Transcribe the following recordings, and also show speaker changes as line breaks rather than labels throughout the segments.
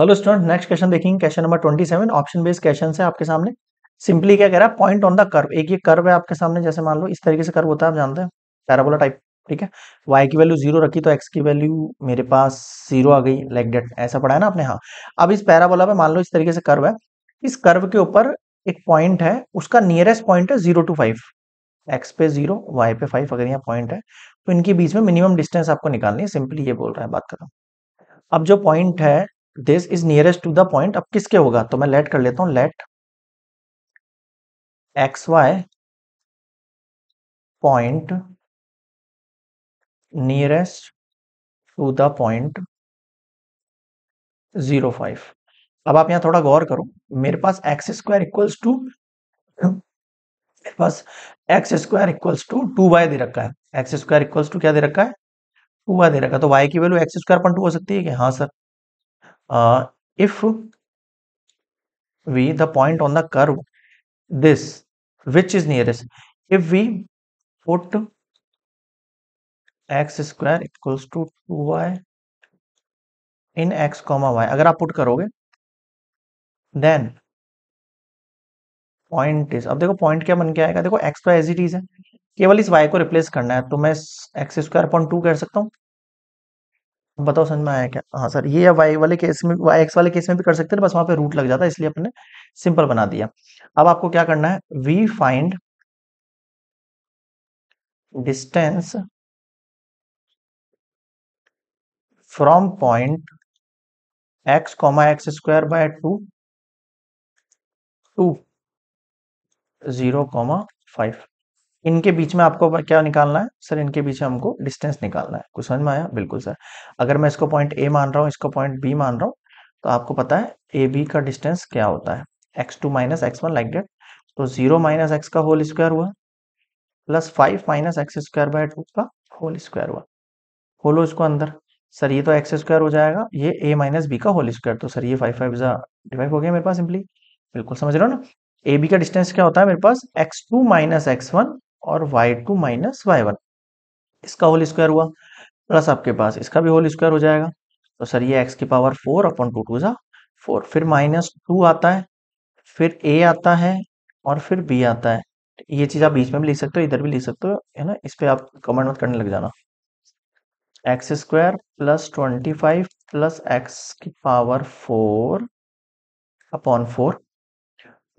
hello student next question देखेंगे question number twenty seven option based question है आपके सामने सिंपली क्या कह रहा है पॉइंट ऑन द कर्व एक ये कर्व है आपके सामने जैसे मान लो इस तरीके से कर्व होता है आप जानते हैं पैराबोला टाइप ठीक है वाई की वैल्यू जीरो रखी तो एक्स की वैल्यू मेरे पास जीरो आ गई लाइक डेट ऐसा पढ़ा है ना आपने हाँ अब इस पैराबोला पे मान लो इस तरीके से कर्व है इस कर्व के ऊपर एक पॉइंट है उसका नियरेस्ट पॉइंट है जीरो टू फाइव एक्स पे जीरो वाई पे फाइव अगर यहाँ पॉइंट है तो इनके बीच में मिनिमम डिस्टेंस आपको निकालनी है सिंपली ये बोल रहा है बात खत्म अब जो पॉइंट है this is nearest to the point अब किसके होगा तो मैं लेट कर लेता हूं let
X Y point nearest to the point
zero five अब आप यहां थोड़ा गौर करो मेरे पास एक्स स्क्वायर इक्वल्स टू मेरे पास X square equals to two Y दे रखा है एक्स स्क्वायर इक्वल्स टू क्या दे रखा है टू वाई दे रखा है तो वाई की value X square point two हो सकती है कि हाँ sir uh, if we the point on the curve this which is nearest if we put
x square equals to 2y in x comma
y agar aap put karoge then point is अब देखो point क्या बन के आएगा देखो x तो as it is है केवल इस वाई को रिप्लेस करना है तो मैं एक्स स्क्वायर पॉइंट टू कर सकता हूँ बताओ समझ में आया क्या हाँ सर ये या वाई वाले केस में वाई एक्स वाले केस में भी कर सकते हैं बस वहां पे रूट लग जाता है इसलिए अपने सिंपल बना दिया अब आपको क्या करना है we find distance
from point
X comma X square by two to zero comma five इनके बीच में आपको क्या निकालना है सर इनके बीच में हमको डिस्टेंस निकालना है कुछ समझ में आया बिल्कुल सर अगर मैं इसको पॉइंट ए मान रहा हूँ इसको पॉइंट बी मान रहा हूँ तो आपको पता है ए बी का डिस्टेंस क्या होता है x two minus x one like that तो जीरो माइनस एक्स का होल स्क्वायर हुआ plus five minus x square by two का होल स्क्वायर हुआ होलो इसको अंदर सर ये तो एक्स स्क्वायर हो जाएगा ये ए माइनस बी का होल स्क्वायर तो सर ये फाइव फाइव डिवाइड हो गया मेरे पास सिंपली बिल्कुल समझ रहे हो ना ए बी का डिस्टेंस क्या होता है मेरे पास x two minus x one और y two minus y one इसका होल स्क्वायर हुआ प्लस आपके पास इसका भी होल स्क्वायर हो जाएगा तो सर ये एक्स की power four upon two two ज़ा फोर फिर माइनस टू आता है फिर ए आता है और फिर बी आता है ये चीज़ आप बीच में भी लिख सकते हो इधर भी लिख सकते हो है ना इस पर आप कमेंट मत करने लग जाना x square plus twenty five plus x की पावर फोर अपॉन फोर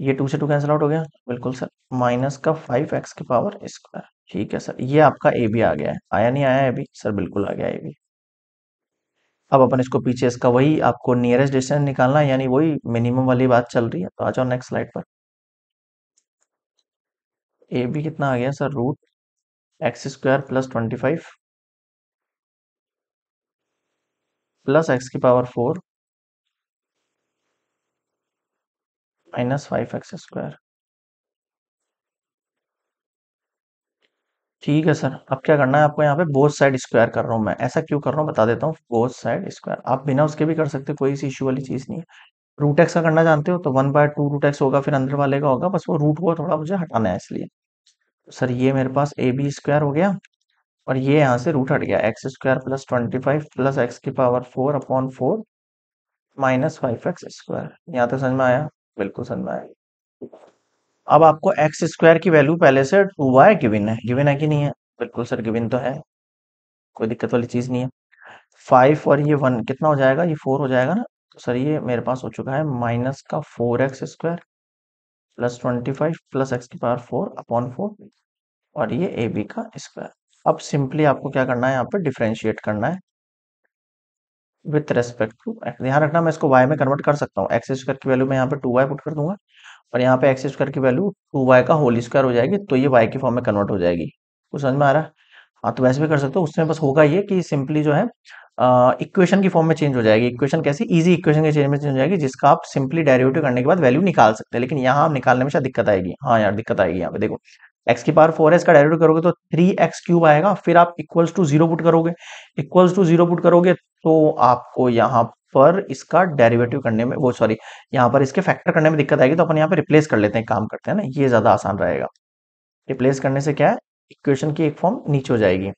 ये टू से टू कैंसिल आउट हो गया बिल्कुल सर माइनस का फाइव एक्स की पावर स्क्वायर ठीक है सर ये आपका ए बी आ गया है आया नहीं आया अभी सर बिल्कुल आ गया ए बी अब अपन इसको पीछे इसका वही आपको नियरेस्ट डिस्टेंस निकालना है यानी वही मिनिमम वाली बात चल रही है तो आ जाओ नेक्स्ट स्लाइड पर ए बी कितना आ गया sir root x square plus twenty five plus x की power four
minus five x square
ठीक है सर अब क्या करना है आपको यहाँ पे बोथ साइड स्क्वायर कर रहा हूँ मैं ऐसा क्यों कर रहा हूँ बता देता हूँ बोथ साइड स्क्वायर आप बिना उसके भी कर सकते कोई सी इशू वाली चीज़ नहीं है रूट एक्स का करना जानते हो तो one by two root x होगा फिर अंदर वाले का होगा बस वो रूट को थोड़ा मुझे हटाना है इसलिए तो सर ये मेरे पास ए बी स्क्वायर हो गया और ये यहाँ से रूट हट गया x square plus twenty five plus x की power four upon four minus five x square यहाँ तो समझ में आया बिल्कुल समझ में अब आपको एक्स स्क्वायर की वैल्यू पहले से टू वाई गिविन है गिविन है कि नहीं है बिल्कुल सर गिविन तो है कोई दिक्कत वाली चीज़ नहीं है फाइव और ये वन कितना हो जाएगा ये फोर हो जाएगा ना तो सर ये मेरे पास हो चुका है माइनस का four x square plus twenty five plus x की पावर फोर अपॉन फोर और ये ए बी का स्क्वायर अब सिंपली आपको क्या करना है यहाँ पे डिफ्रेंशिएट करना है विथ रेस्पेक्ट टू एक्स यहाँ रखना मैं इसको वाई में कन्वर्ट कर सकता हूँ एक्स स्क्वायर की वैल्यू मैं यहाँ पे टू वाई पुट कर दूंगा और यहाँ पे एक्स स्क्वायर की वैल्यू टू वाई का होल स्क्वायर हो जाएगी तो ये वाई के फॉर्म में कन्वर्ट हो जाएगी कुछ समझ में आ रहा है हाँ तो वैसे भी कर सकते हो उसमें बस होगा ये कि सिंपली जो है इक्वेशन की फॉर्म में चेंज हो जाएगी इक्वेशन कैसी इजी इक्वेशन के चेंज में चेंज हो जाएगी जिसका आप सिंपली डेरिवेटिव करने के बाद वैल्यू निकाल सकते हैं लेकिन यहाँ निकालने में शायद दिक्कत आएगी हाँ यार दिक्कत आएगी यहाँ पे देखो एक्स की पावर फोर है इसका डायरेक्ट करोगे तो थ्री एक्स क्यूब आएगा फिर आप इक्वल्स टू जीरो पुट करोगे इक्वल्स टू जीरो पुट करोगे तो आपको यहाँ पर इसका डेरिवेटिव करने में वो सॉरी यहाँ पर इसके फैक्टर करने में दिक्कत आएगी तो अपन यहाँ पे रिप्लेस कर लेते हैं काम करते हैं ना ये ज्यादा आसान रहेगा रिप्लेस करने से क्या है इक्वेशन की एक फॉर्म नीचे हो जाएगी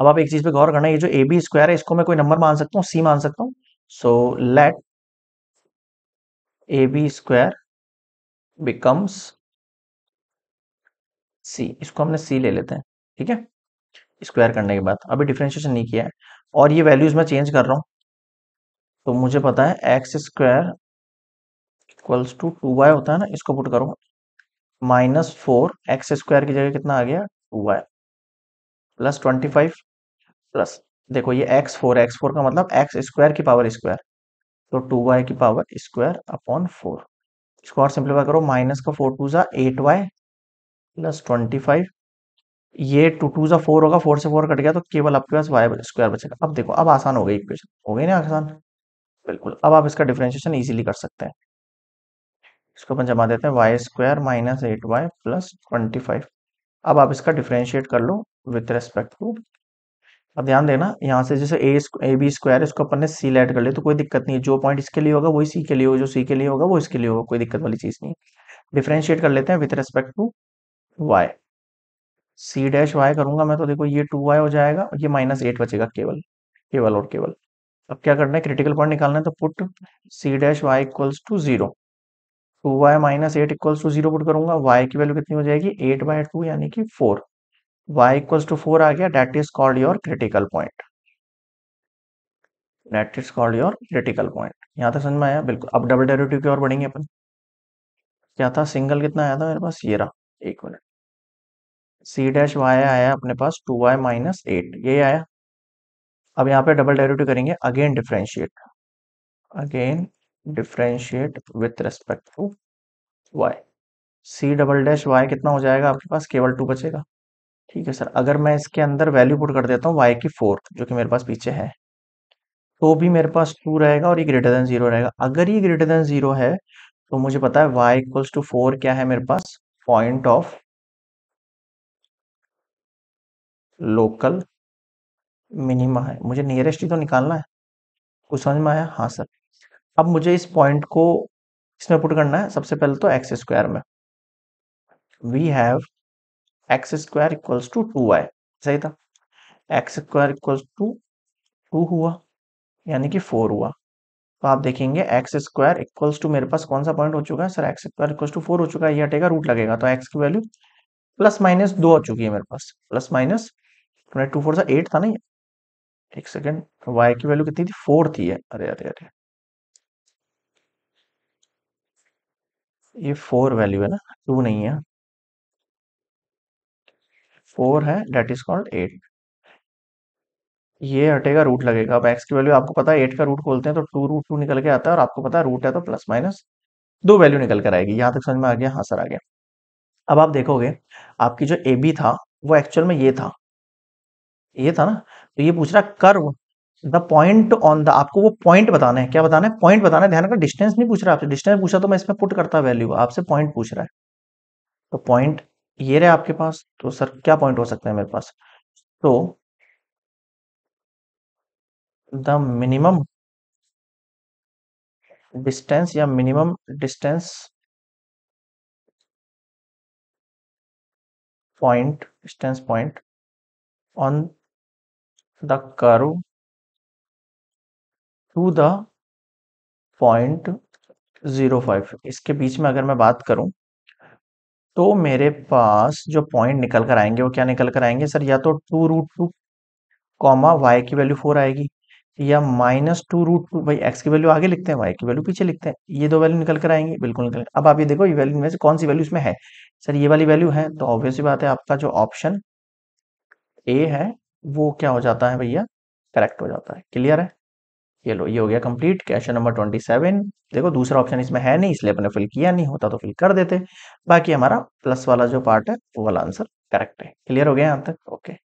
अब आप एक चीज पे गौर करना ये जो ए बी स्क्वायर है इसको मैं कोई नंबर मान सकता हूँ सी मान सकता हूँ so let a b square becomes c इसको हमने सी ले लेते हैं ठीक है स्क्वायर करने के बाद अभी डिफ्रेंशिएशन नहीं किया है और ये वैल्यूज मैं चेंज कर रहा हूँ तो मुझे पता है x square equals to two y होता है ना इसको पुट करो माइनस फोर एक्स स्क्वायर की जगह कितना आ गया two y plus twenty five plus देखो ये एक्स फोर एक्स फोर का मतलब एक्स स्क्वायर की पावर स्क्वायर तो टू वाई की पावर स्क्वायर अपॉन फोर इसको और सिंप्लीफाई करो माइनस का फोर टू ज़ा eight y plus twenty five ये टू टू सा फोर होगा फोर से फोर कट गया तो केवल आपके पास वाई स्क्वायर बचेगा अब देखो अब आसान हो गई इक्वेशन हो गई ना आसान बिल्कुल अब आप इसका डिफ्रेंशिएशन इजीली कर सकते हैं इसको अपन जमा देते हैं y square minus eight y plus twenty five अब आप इसका डिफ्रेंशिएट कर लो विथ रेस्पेक्ट टू अब ध्यान देना यहाँ से जैसे ए ए बी स्क्वायर इसको अपन ने सी लेट कर लिया तो कोई दिक्कत नहीं है जो पॉइंट इसके लिए होगा वही सी के लिए होगा जो सी के लिए होगा वो इसके लिए होगा कोई दिक्कत वाली चीज़ नहीं है डिफ्रेंशिएट कर लेते हैं with respect to y c dash y करूंगा मैं तो देखो ये टू वाई हो जाएगा और ये माइनस एट बचेगा केवल केवल और केवल अब क्या करना है क्रिटिकल पॉइंट निकालना है तो put c dash y equals to zero two y minus eight equals to zero put करूंगा वाई की वैल्यू कितनी हो जाएगी एट बाय टू यानी कि four y equals to four आ गया that is called your critical point that is called your critical point यहाँ तक समझ में आया बिल्कुल अब डबल डेरिवेटिव की ओर बढ़ेंगे अपन क्या था सिंगल कितना आया था मेरे पास ये रहा एक मिनट सी डैश वाई आया अपने पास टू वाई माइनस एट ये आया अब यहाँ पे डबल डेरिवेटिव करेंगे again differentiate again differentiate with respect to y c double dash y कितना हो जाएगा आपके पास केवल टू बचेगा ठीक है सर अगर मैं इसके अंदर वैल्यू पुट कर देता हूँ वाई की फोर जो कि मेरे पास पीछे है तो भी मेरे पास टू रहेगा और ये ग्रेटर देन जीरो रहेगा अगर ये ग्रेटर देन जीरो है तो मुझे पता है वाई इक्वल्स टू फोर क्या है मेरे पास पॉइंट ऑफ लोकल मिनिमा है मुझे नियरेस्ट ही तो निकालना है कुछ समझ में आया हाँ सर अब मुझे इस पॉइंट को इसमें पुट करना है सबसे पहले तो एक्स स्क्वायर में we have x square equals to two y सही था x square equals to two two यानी कि फोर हुआ तो आप देखेंगे एक्स स्क्वायर इक्वल्स टू मेरे पास कौन सा पॉइंट हो चुका है sir x square equals to four हो चुका है ये हटेगा रूट लगेगा तो एक्स की वैल्यू प्लस माइनस दो हो चुकी है मेरे पास प्लस माइनस टू फोर सा एट था ना ये एक सेकेंड वाई की वैल्यू कितनी थी फोर थी है अरे अरे अरे ये फोर वैल्यू है ना टू नहीं है फोर है डेट इज कॉल्ड एट ये हटेगा रूट लगेगा अब एक्स की वैल्यू आपको पता है एट का रूट खोलते हैं तो टू रूट टू निकल के आता है और आपको पता है रूट है तो प्लस माइनस दो वैल्यू निकल कर आएगी यहाँ तक समझ में आ गया हाँ सर आ गया अब आप देखोगे आपकी जो ए बी था वो एक्चुअल में ये था ये था ना तो ये पूछ रहा curve the point on the आपको वो पॉइंट बताना है क्या बताना है पॉइंट बताना है ध्यान रखना डिस्टेंस नहीं पूछ रहा आपसे डिस्टेंस पूछा तो मैं इसमें पुट करता वैल्यू आपसे पॉइंट पूछ रहा है तो पॉइंट ये रहे आपके पास तो सर क्या पॉइंट हो सकता है मेरे पास
तो द मिनिमम डिस्टेंस या minimum distance point distance point on the curve to the
point zero five इसके बीच में अगर मैं बात करूं तो मेरे पास जो पॉइंट निकल कर आएंगे वो क्या निकल कर आएंगे सर या तो two root two comma y की वैल्यू फोर आएगी या माइनस टू रूट टू भाई एक्स की वैल्यू आगे लिखते हैं वाई की वैल्यू पीछे लिखते हैं ये दो वैल्यू निकल कर आएंगे बिल्कुल निकल अब आप ये देखो ये वैल्यू में से कौन सी वैल्यू इसमें है सर ये वाली वैल्यू है तो ऑब्वियसली बात है आपका जो ऑप्शन ए है वो क्या हो जाता है भैया करेक्ट हो जाता है क्लियर है ये लो ये हो गया complete question number twenty seven देखो दूसरा ऑप्शन इसमें है नहीं इसलिए अपने फिल किया नहीं होता तो फिल कर देते बाकी हमारा प्लस वाला जो पार्ट है वो वाला आंसर करेक्ट है क्लियर हो गया यहाँ तक ओके